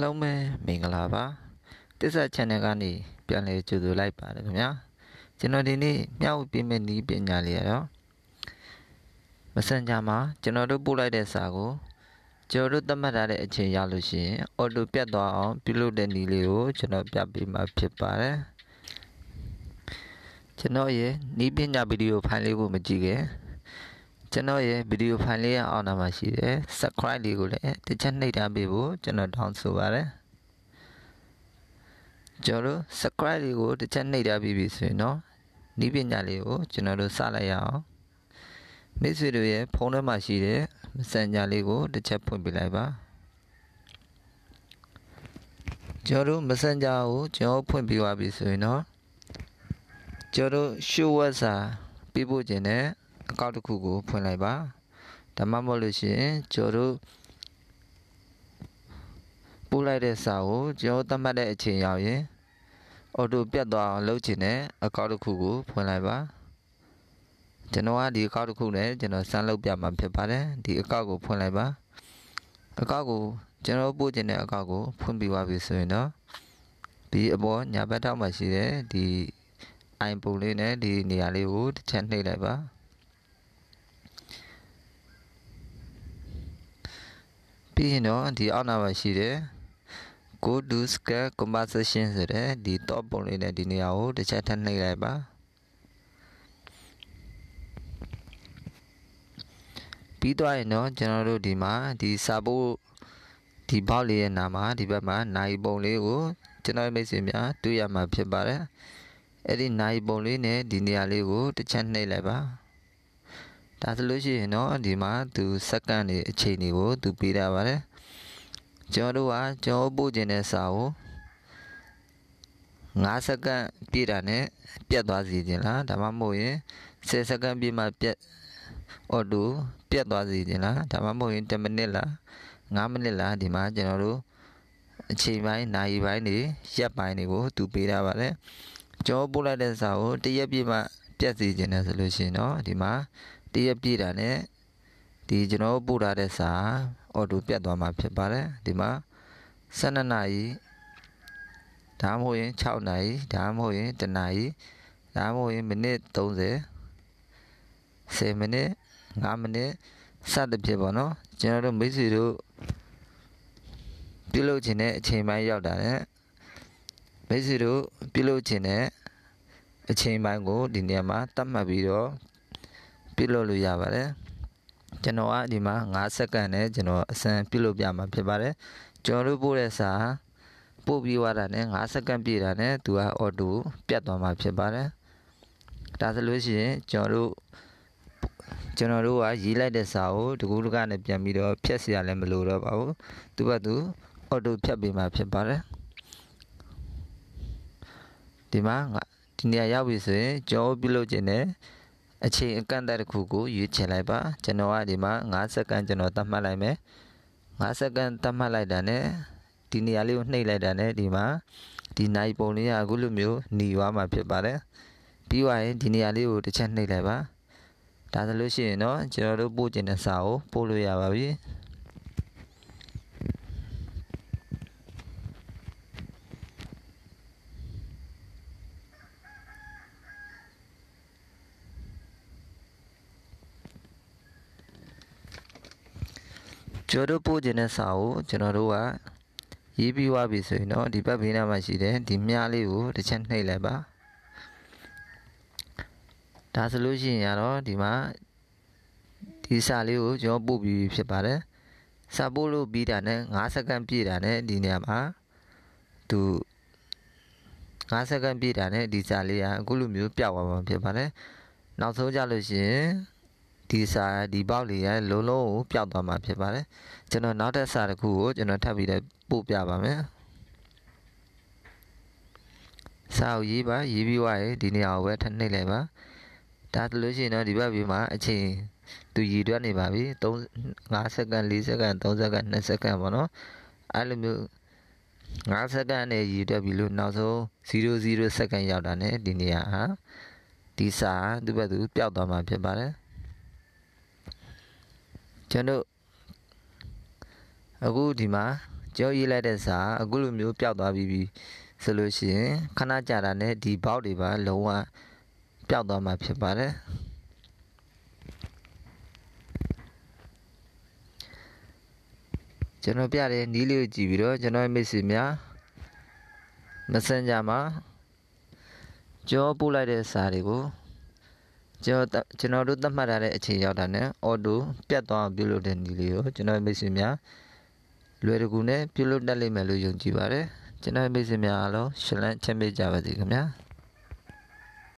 အားလုံးပဲမင်္ဂလာပါတစ္ဆာ channel ကနေပြန်လည်ကြိုဆိုလိုက်ပါတယ်ခင်ဗျာကျွန်တော်ဒီနေ့မျှဝေပေးမယ့်နည်းပညာလေးရတော့ Messenger မှာကျွန်တော်တို့ပို့လိုက်တဲ့စာကိုကျွန်တော်တို့သတ်မှတ်ထားတဲ့အချိန်ရလို့ရှိရင် auto ပြတ်သွားအောင် ပြုလုပ်တဲ့နည်းလေးကိုကျွန်တော်ပြပေးမှာဖြစ်ပါတယ်ကျွန်တော်ရဲ့နည်းပညာဗီဒီယို ဖိုင်လေးကိုမကြည့်ခင်ကျွန်တော်ရဲ့ဗီဒီယိုဖိုင်လေးရအောင်နာမှာရှိတယ် subscribe လေးကိုလည်းတစ်ချက်နှိပ်ထားပေးဖို့ကျွန်တော်တောင်းဆိုပါတယ်ကျွန်တော်တို့ subscribe လေးကိုတစ်ချက်နှိပ်ထားပြီးပြီဆိုရင်တော့ဤပညာလေးကိုကျွန်တော်တို့စလိုက်ရအောင်မိတ်ဆွေတို့ရဲ့ဖုန်းထဲမှာရှိတဲ့ messenger လေးကိုတစ်ချက်ဖွင့်ပြလိုက်ပါကျွန်တော်တို့ messenger ကိုကျွန်တော်ဖွင့်ပြသွားပြီဆိုရင်တော့ကျွန်တော်တို့ show whatsapp ပြဖို့ခြင်းနဲ့အကောင့်တစ်ခုကို ဖွင့်လိုက်ပါဒါမှမဟုတ်လို့ရှိရင် ကျော်တို့ပို့လိုက်တဲ့စာကိုကျွန်တော်သတ်မှတ်တဲ့အချိန်ရောက်ရင် အော်တိုပြတ်သွားအောင်လုပ်ချင်တဲ့အကောင့်တစ်ခုကိုဖွင့်လိုက်ပါကျွန်တော်ကဒီအကောင့်တစ်ခုနဲ့ကျွန်တော်စမ်းလုပ်ပြမှာဖြစ်ပါတယ်ဒီအကောင့်ကိုဖွင့်လိုက်ပါအကောင့်ကိုကျွန်တော်ပို့ချင်တဲ့အကောင့်ကိုဖွင့်ပြီးသွားပြီဆိုရင်တော့ဒီအပေါ်ညာဘက်ထောက်မှာရှိတဲ့ဒီ iPhone လေးနဲ့ဒီနေရာလေးကိုတစ်ချက်နှိပ်လိုက်ပါပြီးရင်တော့ဒီအောက်နာမှာရှိတဲ့ go to scale composition ဆိုတဲ့ဒီ top ပုံလေးနဲ့ဒီနေရာကိုတစ်ချက်ထပ်နှိပ်လိုက်ပါပြီးသွားရင်တော့ကျွန်တော်တို့ဒီမှာဒီစာပို့ဒီဘောက်လေးရဲ့နာမှာဒီဘက်မှာနိုင်ပုံလေးကိုကျွန်တော်မိတ်ဆွေများတွေ့ရမှာဖြစ်ပါတယ်အဲ့ဒီနိုင်ပုံလေးနဲ့ဒီနေရာလေးကိုတစ်ချက်နှိပ်လိုက်ပါဒါဆိုလို့ရှိရင်တော့ဒီမှာသူစက္ကန့်တွေအချိန်တွေကို သူပေးတာပါတယ်ကျွန်တော်တို့ကကျွန်တော်ပို့ခြင်းတဲ့စာကို5စက္ကန့်ပြည့်တာနဲ့ပြတ်သွားစီခြင်းလားဒါမှမဟုတ်ရင်10စက္ကန့်ပြည့်မှပြတ်အော်တိုပြတ်သွားစီခြင်းလားဒါမှမဟုတ်ရင်10မိနစ်လား9မိနစ်လားဒီမှာကျွန်တော်တို့အချိန်ပိုင်းနာရီပိုင်းတွေရက်ပိုင်းတွေကိုသူပေးတာပါလေကျွန်တော်ပို့လိုက်တဲ့စာကိုတရက်ပြည့်မှပြတ်စီခြင်းနဲ့ဆိုလို့ရှိရင်တော့ဒီမှာတရက်ပြည့်တာနဲ့ဒီကျွန်တော်ပို့ထားတဲ့စာအော်တိုပြတ်သွားမှာဖြစ်ပါတယ်ဒီမှာ12နာရီဒါမှမဟုတ်ရင်6နာရီဒါမှမဟုတ်ရင်1နာရီဒါမှမဟုတ်ရင်မိနစ်30 10မိနစ်5မိနစ်စသဖြင့်ပေါ့နော်ကျွန်တော်တို့မိတ်ဆွေတို့ပြုလုပ်ခြင်းတဲ့အချိန်ပိုင်းရောက်တာနဲ့မိတ်ဆွေတို့ပြုလုပ်ခြင်းတဲ့အချိန်ပိုင်းကိုဒီနေရာမှာသတ်မှတ်ပြီးတော့ပြုလုပ်လို့ရပါတယ်ကျွန်တော်ကဒီမှာ5စက္ကန့်နဲ့ကျွန်တော်အစံပြုလုပ်ပြမှာဖြစ်ပါတယ်ကျွန်တော်တို့ပို့တဲ့စာပို့ပြီးသွားတာနဲ့5စက္ကန့်ပြည့်တာနဲ့သူကအော်တိုပြတ်သွားမှာဖြစ်ပါတယ်ဒါဆိုလို့ရှိရင်ကျွန်တော်တို့ကျွန်တော်တို့ကရေးလိုက်တဲ့စာကိုတကူးတကနဲ့ပြန်ပြီးတော့ဖြတ်เสียရလည်းမလိုတော့ပါဘူးသူကသူအော်တိုဖြတ်ပေးမှာဖြစ်ပါတယ်ဒီမှာဒီနေရာရောက်ပြီဆိုရင်ကျွန်တော်ပြုလုပ်ခြင်းနဲ့အချိန်အကန့်အသတ်တစ်ခုကိုရွေးချယ်လိုက်ပါကျွန်တော်ကဒီမှာ5စက္ကန့်ကျွန်တော်သတ်မှတ်လိုက်မယ်5စက္ကန့်သတ်မှတ်လိုက်တာနဲ့ဒီနေရာလေးကိုနှိပ်လိုက်တာနဲ့ဒီမှာဒီနိုင်ပုံလေးကအခုလိုမျိုးหนีွားမှာဖြစ်ပါတယ်ပြီးွားရင်ဒီနေရာလေးကိုတစ်ချက်နှိပ်လိုက်ပါဒါဆိုလို့ရှိရင်တော့ကျွန်တော်တို့ပို့ကျင်တဲ့စာကိုပို့လို့ရပါပြီကျွန်တော်တို့ပို့ခြင်းတဲ့စာကိုကျွန်တော်တို့ကရေးပြီးွားပြီဆိုရင်တော့ဒီဘက်ဘေးနားမှာရှိတဲ့ဒီမြားလေးကိုတစ်ချက်နှိပ်လိုက်ပါဒါဆိုလို့ရှိရင်ကတော့ဒီမှာဒီစာလေးကိုကျွန်တော်ပို့ပြီးဖြစ်ပါတယ်စာပို့လို့ပြီးတာနဲ့5စက္ကန့်ပြည့်တာနဲ့ဒီနေရာမှာသူ5စက္ကန့်ပြည့်တာနဲ့ဒီစာလေးကအခုလိုမျိုးပြောက်သွားမှာဖြစ်ပါတယ်နောက်ဆုံးကြလို့ရှိရင်ဒီစာဒီပေါက်လေးရလုံးလုံးကိုပျောက်သွားမှာဖြစ်ပါတယ်ကျွန်တော်နောက်ထပ်စာတစ်ခုကိုကျွန်တော်ထပ်ပြီးတော့ပို့ပြပါမယ်စာကိုရေးပါရေးပြီးွားရင်ဒီနေရာကိုပဲထပ်နှိပ်လိုက်ပါဒါဆိုလို့ရှိရင်တော့ဒီဘက်ဘီမှာအချိန်သူရည်တွက်နေပါပြီ3 5စက္ကန့်4စက္ကန့်3စက္ကန့်2စက္ကန့်ပေါ့နော်အဲ့လိုမျိုး5စက္ကန့်နဲ့ရည်တွက်ပြီးလို့နောက်ဆုံး00စက္ကန့်ရောက်တာ ਨੇ ဒီနေရာဟာဒီစာသူ့ဘက်သူပျောက်သွားမှာဖြစ်ပါတယ်ကျွန်တော်အခုဒီမှာကြောက်ရေးလိုက်တဲ့စာအခုလိုမျိုးပျောက်သွားပြီးပြီဆိုလို့ရှိရင်ခဏကြာတာနဲ့ဒီဘောက်တွေပါလုံးဝပျောက်သွားမှာဖြစ်ပါတယ်ကျွန်တော်ပြတဲ့နီးလေးကိုကြည့်ပြီးတော့ကျွန်တော်မိတ်ဆွေများ Messenger မှာကြောပို့လိုက်တဲ့စာတွေကိုကျွန်တော်ကျွန်တော်တို့သတ်မှတ်ထားတဲ့အချိန်ရောက်တာနဲ့အော်တိုပြတ်သွားပြုလုပ်တဲ့နည်းလေးကိုကျွန်တော်မိတ်ဆွေများလွယ်တကူနဲ့ပြုလုပ်တတ်လိမ့်မယ်လို့ယုံကြည်ပါတယ်ကျွန်တော်မိတ်ဆွေများအားလုံးရှလန်ချမ်းမြေ့ကြပါစေခင်ဗျာ